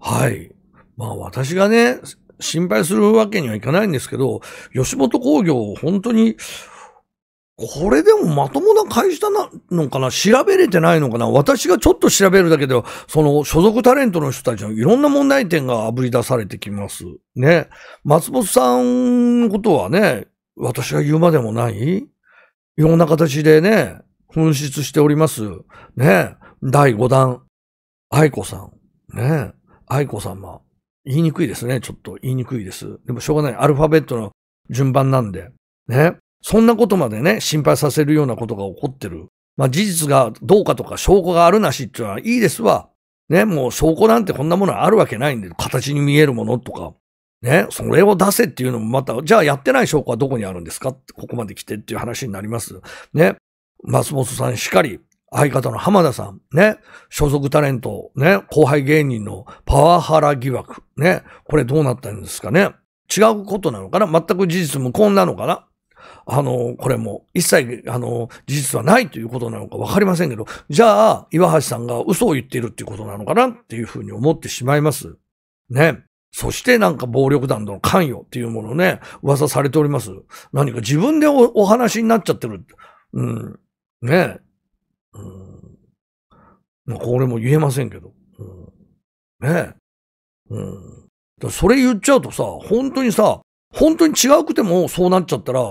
はい。まあ私がね、心配するわけにはいかないんですけど、吉本工業、本当に、これでもまともな会社なのかな調べれてないのかな私がちょっと調べるだけでは、その所属タレントの人たちのいろんな問題点があぶり出されてきます。ね。松本さんのことはね、私が言うまでもないいろんな形でね、紛失しております。ね。第5弾、愛子さん。ね。愛子様、言いにくいですね。ちょっと言いにくいです。でもしょうがない。アルファベットの順番なんで。ね。そんなことまでね、心配させるようなことが起こってる。まあ事実がどうかとか証拠があるなしっていうのはいいですわ。ね、もう証拠なんてこんなものあるわけないんで、形に見えるものとか。ね、それを出せっていうのもまた、じゃあやってない証拠はどこにあるんですかって、ここまで来てっていう話になります。ね、松本さんしかり、相方の浜田さん、ね、所属タレント、ね、後輩芸人のパワハラ疑惑、ね、これどうなったんですかね。違うことなのかな全く事実無根なのかなあの、これも一切、あの、事実はないということなのかわかりませんけど、じゃあ、岩橋さんが嘘を言っているっていうことなのかなっていうふうに思ってしまいます。ね。そしてなんか暴力団との関与っていうものね、噂されております。何か自分でお話になっちゃってる。うん。ねこれも言えませんけど。うん、ねえ。うん。それ言っちゃうとさ、本当にさ、本当に違うくてもそうなっちゃったら、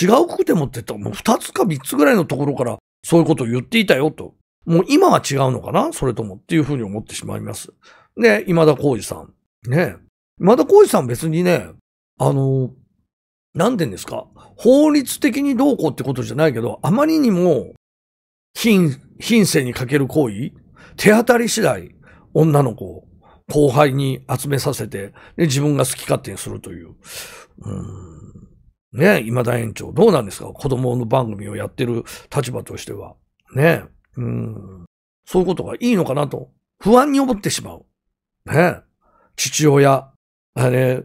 違うくてもって言ったらもう二つか三つぐらいのところからそういうことを言っていたよと。もう今は違うのかなそれともっていうふうに思ってしまいます。で、今田耕二さん。ね今田耕二さん別にね、あの、なんて言うんですか法律的にどうこうってことじゃないけど、あまりにも品、品性にかける行為、手当たり次第、女の子を後輩に集めさせて、で、自分が好き勝手にするという。うん。ね今田園長、どうなんですか子供の番組をやってる立場としては。ねうん。そういうことがいいのかなと、不安に思ってしまう。ね父親、あれ、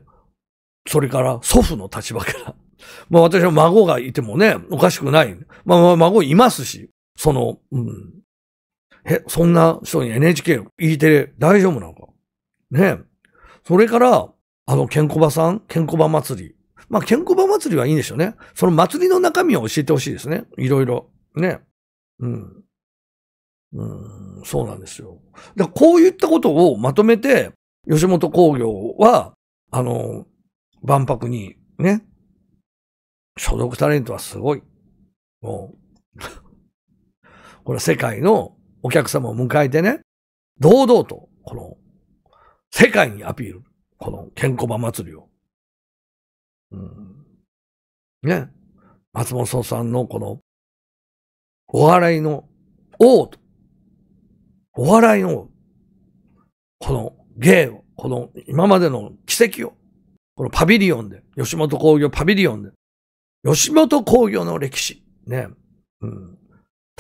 それから祖父の立場から。まあ私は孫がいてもね、おかしくない。まあ孫いますし、その、うん。え、そんな人に NHK、E テレ大丈夫なのかねそれから、あの、ケンコバさん、ケンコバ祭り。まあ、ケンコバ祭りはいいんでしょうね。その祭りの中身を教えてほしいですね。いろいろ。ね。うん。うん、そうなんですよ。だこういったことをまとめて、吉本工業は、あの、万博にね、所属タレントはすごい。もうこの世界のお客様を迎えてね、堂々と、この、世界にアピール。この、ケンコバ祭りを。うん。ね。松本さんのこの、お笑いの王と、お笑いの王、この芸を、この今までの奇跡を、このパビリオンで、吉本工業パビリオンで、吉本工業の歴史、ね、うん、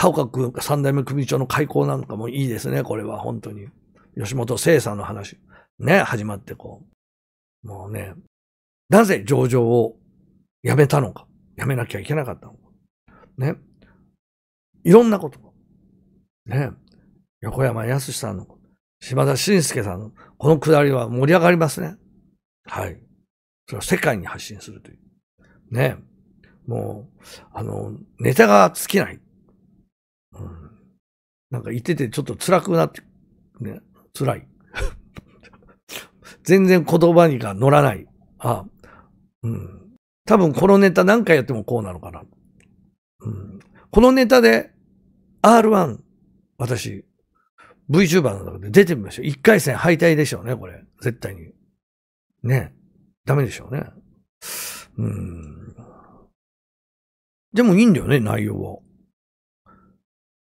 田岡君、三代目組長の開口なんかもいいですね、これは、本当に。吉本聖さんの話。ね、始まってこう。もうね、なぜ上場をやめたのか。やめなきゃいけなかったのか。ね。いろんなこと。ね。横山康さんの、島田晋介さんの、このくだりは盛り上がりますね。はい。それを世界に発信するという。ね。もう、あの、ネタが尽きない。うん、なんか言っててちょっと辛くなって、ね、辛い。全然言葉にが乗らない。あうん。多分このネタ何回やってもこうなのかな。うん、このネタで R1、私、VTuber の中で出てみましょう。一回戦敗退でしょうね、これ。絶対に。ね。ダメでしょうね。うん。でもいいんだよね、内容は。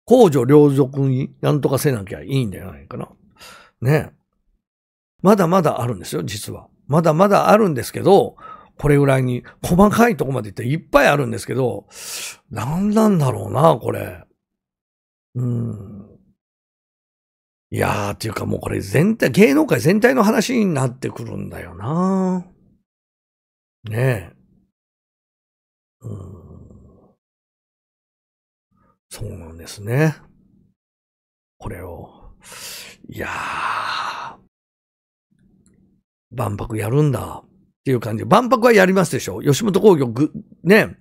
公助良俗になんとかせなきゃいいんじゃないかな。ねまだまだあるんですよ、実は。まだまだあるんですけど、これぐらいに、細かいとこまでいっていっぱいあるんですけど、何なんだろうな、これ。うん。いやー、っていうかもうこれ全体、芸能界全体の話になってくるんだよな。ねえ。うんそうなんですね。これを。いやー。万博やるんだ。っていう感じ。万博はやりますでしょ吉本興業ぐ、ね。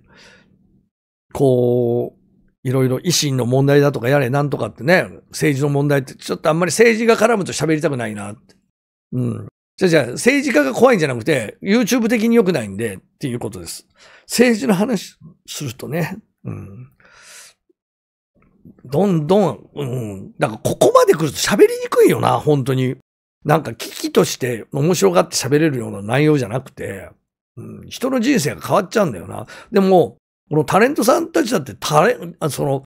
こう、いろいろ維新の問題だとかやれなんとかってね、政治の問題ってちょっとあんまり政治が絡むと喋りたくないなって。うん。じゃじゃ政治家が怖いんじゃなくて、YouTube 的に良くないんでっていうことです。政治の話するとね、うん。どんどん、うん、だからここまで来ると喋りにくいよな、本当に。なんか危機として面白がって喋れるような内容じゃなくて、うん、人の人生が変わっちゃうんだよな。でも、このタレントさんたちだってタレ、その、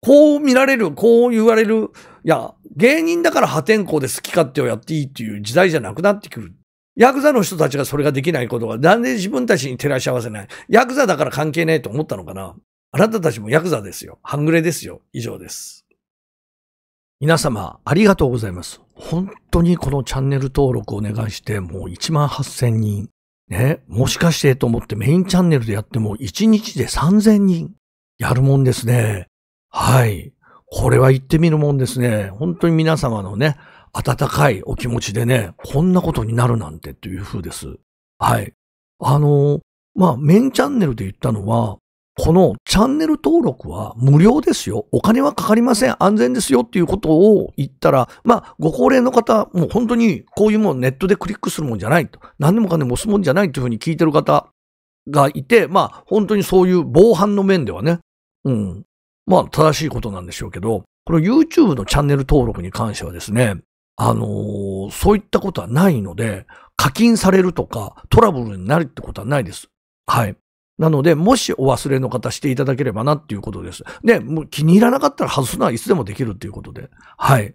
こう見られる、こう言われる、いや、芸人だから破天荒で好き勝手をやっていいっていう時代じゃなくなってくる。ヤクザの人たちがそれができないことが、なんで自分たちに照らし合わせない。ヤクザだから関係ないと思ったのかな。あなたたちもヤクザですよ。半グレですよ。以上です。皆様、ありがとうございます。本当にこのチャンネル登録お願いして、もう1万8000人。ね、もしかしてと思ってメインチャンネルでやっても1日で3000人。やるもんですね。はい。これは言ってみるもんですね。本当に皆様のね、温かいお気持ちでね、こんなことになるなんてという風です。はい。あのまあ、メインチャンネルで言ったのは、このチャンネル登録は無料ですよ。お金はかかりません。安全ですよっていうことを言ったら、まあ、ご高齢の方、もう本当にこういうもんネットでクリックするもんじゃないと。何でもかんでも押すもんじゃないというふうに聞いてる方がいて、まあ、本当にそういう防犯の面ではね、うん。まあ、正しいことなんでしょうけど、この YouTube のチャンネル登録に関してはですね、あのー、そういったことはないので、課金されるとかトラブルになるってことはないです。はい。なので、もしお忘れの方していただければなっていうことです。で、もう気に入らなかったら外すのはいつでもできるっていうことで。はい。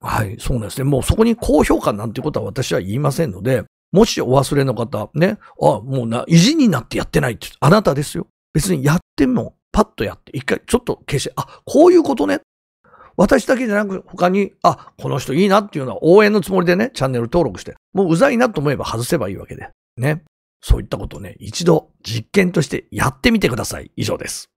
はい。そうなんですね。もうそこに高評価なんてことは私は言いませんので、もしお忘れの方、ね、あ、もうな、意地になってやってないって、あなたですよ。別にやっても、パッとやって、一回ちょっと消して、あ、こういうことね。私だけじゃなく、他に、あ、この人いいなっていうのは応援のつもりでね、チャンネル登録して、もううざいなと思えば外せばいいわけで。ね。そういったことをね、一度実験としてやってみてください。以上です。